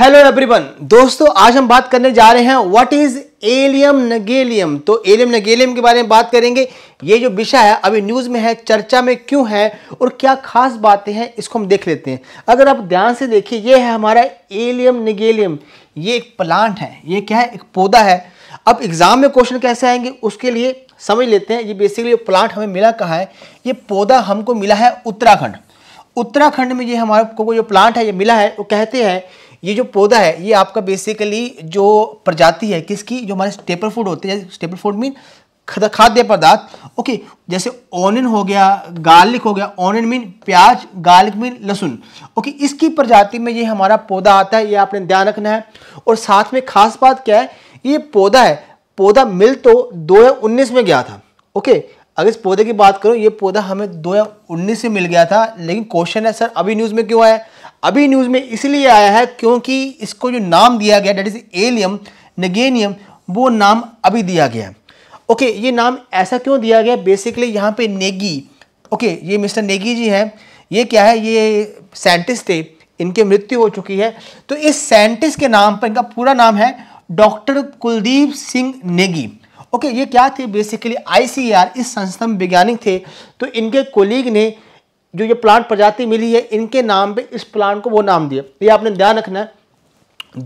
hello everyone दोस्तों आज हम बात करने जा रहे हैं व्हाट इज एलियम नगेलियम तो एलियम नगेलियम के बारे में बात करेंगे ये जो विषय है अभी न्यूज़ में है चर्चा में क्यों है और क्या खास बातें हैं इसको हम देख लेते हैं अगर आप ध्यान से देखिए ये है हमारा एलियम नगेलियम ये एक प्लांट है ये क्या है एक पौधा है अब एग्ज़ाम में क्वेश्चन कैसे आएंगे उसके लिए समझ लेते हैं ये बेसिकली प्लांट हमें मिला कहाँ है ये पौधा हमको मिला है उत्तराखंड उत्तराखंड में ये हमारे को जो प्लांट है ये मिला है वो कहते हैं ये जो पौधा है ये आपका बेसिकली जो प्रजाति है किसकी जो हमारे स्टेपल फूड होते हैं स्टेपल फूड मीन खाद्य पदार्थ ओके जैसे ओनियन हो गया गार्लिक हो गया ओनियन मीन प्याज गार्लिक मीन लहसुन ओके इसकी प्रजाति में ये हमारा पौधा आता है ये आपने ध्यान रखना है और साथ में खास बात क्या है ये पौधा है पौधा मिल तो दो हज़ार उन्नीस में गया था ओके अगर इस पौधे की बात करो ये पौधा हमें दो हज़ार उन्नीस में मिल गया था लेकिन क्वेश्चन है सर अभी न्यूज़ में क्यों आया अभी न्यूज़ में इसलिए आया है क्योंकि इसको जो नाम दिया गया डेट इज़ एलियम नगेनियम वो नाम अभी दिया गया ओके ये नाम ऐसा क्यों दिया गया बेसिकली यहाँ पे नेगी ओके ये मिस्टर नेगी जी हैं ये क्या है ये साइंटिस्ट थे इनकी मृत्यु हो चुकी है तो इस साइंटिस्ट के नाम पर इनका पूरा नाम है डॉक्टर कुलदीप सिंह नेगी ओके ये क्या थे बेसिकली आईसीआर इस संस्था में वैज्ञानिक थे तो इनके कोलीग ने जो ये प्लांट प्रजाति मिली है इनके नाम पे इस प्लांट को वो नाम दिया ये आपने ध्यान रखना है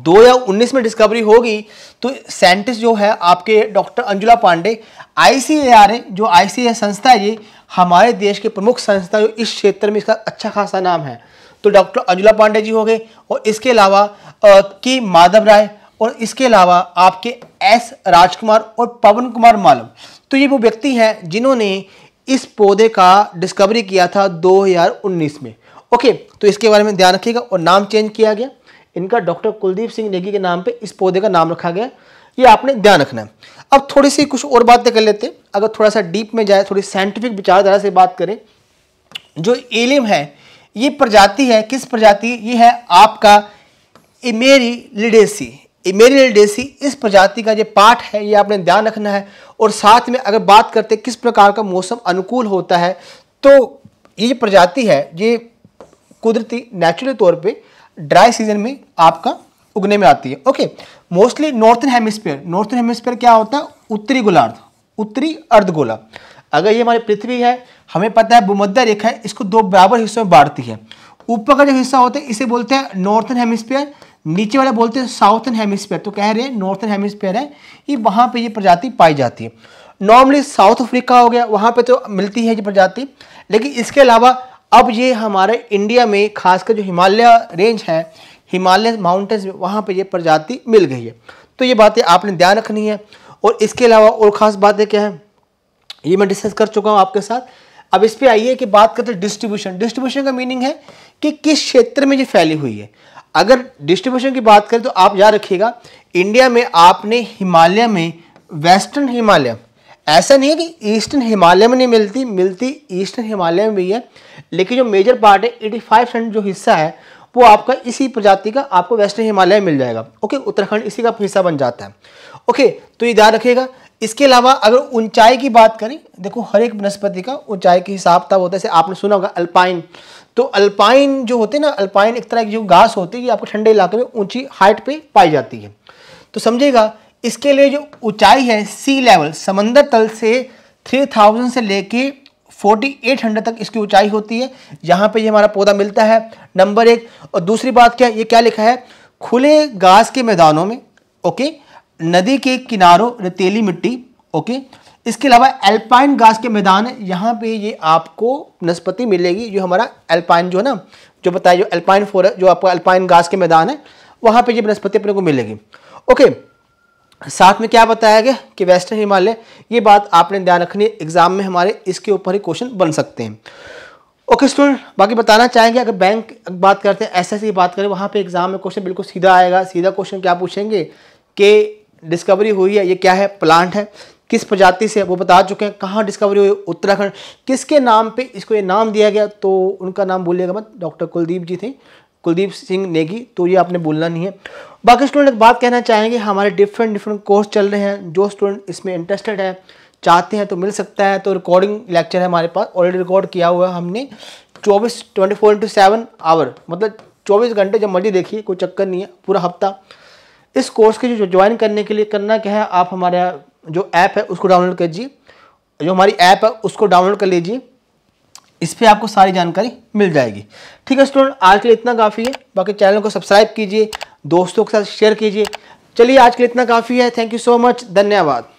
दो या उन्नीस में डिस्कवरी होगी तो साइंटिस्ट जो है आपके डॉक्टर अंजुला पांडे आईसीएआर जो आईसीए संस्था है ये हमारे देश के प्रमुख संस्था जो इस क्षेत्र में इसका अच्छा खासा नाम है तो डॉक्टर अंजुला पांडे जी हो गए और इसके अलावा के माधव राय और इसके अलावा आपके एस राजकुमार और पवन कुमार मालम तो ये वो व्यक्ति हैं जिन्होंने इस पौधे का डिस्कवरी किया था 2019 में ओके तो इसके बारे में ध्यान रखिएगा और नाम चेंज किया गया इनका डॉक्टर कुलदीप सिंह नेगी के नाम पे इस पौधे का नाम रखा गया ये आपने ध्यान रखना है अब थोड़ी सी कुछ और बातें कर लेते हैं अगर थोड़ा सा डीप में जाए थोड़ी साइंटिफिक विचारधारा से बात करें जो एलिम है ये प्रजाति है किस प्रजाति ये है आपका इमेरी लिडेसी लिए डेसी इस प्रजाति का ये पाठ है ये आपने ध्यान रखना है और साथ में अगर बात करते किस प्रकार का मौसम अनुकूल होता है तो ये प्रजाति है ये कुदरती नेचुरल तौर पे ड्राई सीजन में आपका उगने में आती है okay mostly northern hemisphere northern hemisphere क्या होता है उत्तरी गोलार्ध उत्तरी अर्धगोला अगर ये हमारी पृथ्वी है हमें पता है भूमध्य रेखा है इसको दो बराबर हिस्सों में बांटती है ऊपर का जो हिस्सा होता है इसे बोलते हैं नॉर्थन हेमिस्फीयर नीचे वाला बोलते हैं साउथन हेमिस्फेयर तो कह रहे हैं नॉर्थन हेमिस्फेयर है ये वहाँ पे ये प्रजाति पाई जाती है नॉर्मली साउथ अफ्रीका हो गया वहाँ पे तो मिलती है ये प्रजाति लेकिन इसके अलावा अब ये हमारे इंडिया में खासकर जो हिमालय रेंज है हिमालय माउंटेन्स में वहाँ पर ये प्रजाति मिल गई है तो ये बातें आपने ध्यान रखनी है और इसके अलावा और ख़ास बातें क्या हैं ये मैं डिस्कस कर चुका हूँ आपके साथ अब इस पर आइए कि बात करते हैं डिस्ट्रीब्यूशन डिस्ट्रीब्यूशन का मीनिंग है कि किस क्षेत्र में ये फैली हुई है अगर डिस्ट्रीब्यूशन की बात करें तो आप याद रखिएगा इंडिया में आपने हिमालय में वेस्टर्न हिमालय ऐसा नहीं है कि ईस्टर्न हिमालय में नहीं मिलती मिलती ईस्टर्न हिमालय में भी है लेकिन जो मेजर पार्ट है एटी फाइव परसेंट जो हिस्सा है वो आपका इसी प्रजाति का आपको वेस्टर्न हिमालय में मिल जाएगा ओके उत्तराखंड इसी का हिस्सा बन जाता है ओके तो ये याद रखिएगा इसके अलावा अगर ऊंचाई की बात करें देखो हर एक वनस्पति का ऊंचाई के हिसाब तब होता है जैसे आपने सुना होगा अल्पाइन तो अल्पाइन जो होते हैं ना अल्पाइन एक तरह की जो घास होती है ये आपको ठंडे इलाके में ऊंची हाइट पे पाई जाती है तो समझिएगा इसके लिए जो ऊंचाई है सी लेवल समंदर तल से थाउजेंड से लेके हंड्रेड तक इसकी ऊंचाई होती है यहाँ पे ये हमारा पौधा मिलता है नंबर एक और दूसरी बात क्या ये क्या लिखा है खुले घास के मैदानों में ओके नदी के किनारों रेतीली मिट्टी ओके इसके अलावा एल्पाइन घास के मैदान है यहाँ पे ये आपको वनस्पति मिलेगी जो हमारा एल्पाइन जो है ना जो बताया जो एल्पाइन फोर जो आपका एल्पाइन घास के मैदान है वहाँ पे ये वनस्पति अपने को मिलेगी ओके साथ में क्या बताया गया कि वेस्टर्न हिमालय ये बात आपने ध्यान रखनी है एग्जाम में हमारे इसके ऊपर ही क्वेश्चन बन सकते हैं ओके स्टूडेंट बाकी बताना चाहेंगे अगर बैंक बात करते हैं ऐसे ऐसी बात करें वहाँ पे एग्जाम में क्वेश्चन बिल्कुल सीधा आएगा सीधा क्वेश्चन क्या पूछेंगे कि डिस्कवरी हुई है ये क्या है प्लांट है किस प्रजाति से वो बता चुके हैं कहाँ डिस्कवरी हुई उत्तराखंड किसके नाम पे इसको ये नाम दिया गया तो उनका नाम बोलिएगा मत डॉक्टर कुलदीप जी थे कुलदीप सिंह नेगी तो ये आपने बोलना नहीं है बाकी स्टूडेंट एक बात कहना चाहेंगे हमारे डिफरेंट डिफरेंट कोर्स चल रहे हैं जो स्टूडेंट इसमें इंटरेस्टेड है चाहते हैं तो मिल सकता है तो रिकॉर्डिंग लेक्चर है हमारे पास ऑलरेडी रिकॉर्ड किया हुआ है हमने चौबीस twenty four into seven hour मतलब चौबीस घंटे जब मर्जी देखिए कोई चक्कर नहीं है पूरा हफ्ता इस कोर्स के जो ज्वाइन करने के लिए करना क्या है आप हमारा जो ऐप है उसको डाउनलोड कीजिए जो हमारी ऐप है उसको डाउनलोड कर लीजिए इस पर आपको सारी जानकारी मिल जाएगी ठीक है स्टूडेंट आज के लिए इतना काफ़ी है बाकी चैनल को सब्सक्राइब कीजिए दोस्तों के साथ शेयर कीजिए चलिए आज के लिए इतना काफ़ी है थैंक यू सो मच धन्यवाद